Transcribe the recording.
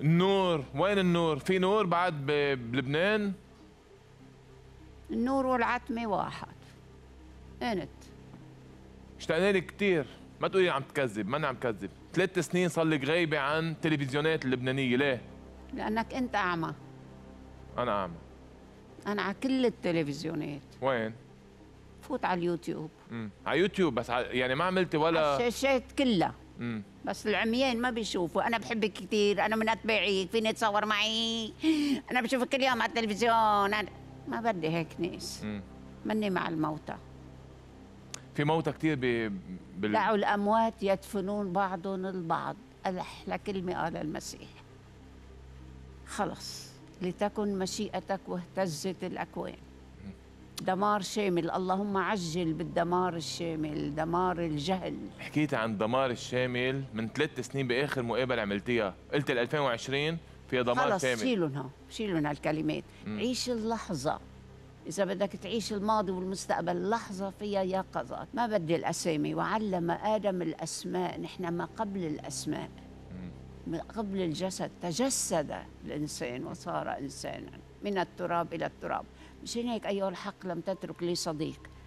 النور وين النور في نور بعد بلبنان النور والعتمة واحد انت إيه اشتقنا لك كثير ما تقولي عم تكذب ما أنا عم كذب ثلاث سنين صار لك غايبة عن التلفزيونات اللبنانية ليه؟ لأنك أنت أعمى أنا أعمى أنا على كل التلفزيونات وين؟ فوت على اليوتيوب امم على يوتيوب بس ع... يعني ما عملتي ولا الشاشات كلها بس العميان ما بيشوفوا انا بحبك كثير انا من اتباعك فيني اتصور معي انا بشوفك كل يوم على التلفزيون أنا ما بدي هيك ناس مني مع الموتى في موتى كثير ب... بال... دعوا الاموات يدفنون بعضهم البعض احلى كلمه قال المسيح خلص لتكن مشيئتك واهتزت الاكوان دمار شامل اللهم عجل بالدمار الشامل دمار الجهل حكيت عن الدمار الشامل من ثلاث سنين باخر مقابله عملتيها قلت 2020 فيها دمار خلص شامل خلص شيلوا شيلهم هالكلمات مم. عيش اللحظه إذا بدك تعيش الماضي والمستقبل لحظة فيها يقظة ما بدي الأسامي وعلم آدم الأسماء نحن ما قبل الأسماء من قبل الجسد تجسد الإنسان وصار إنسانا من التراب إلى التراب مشان هيك أيها الحق لم تترك لي صديق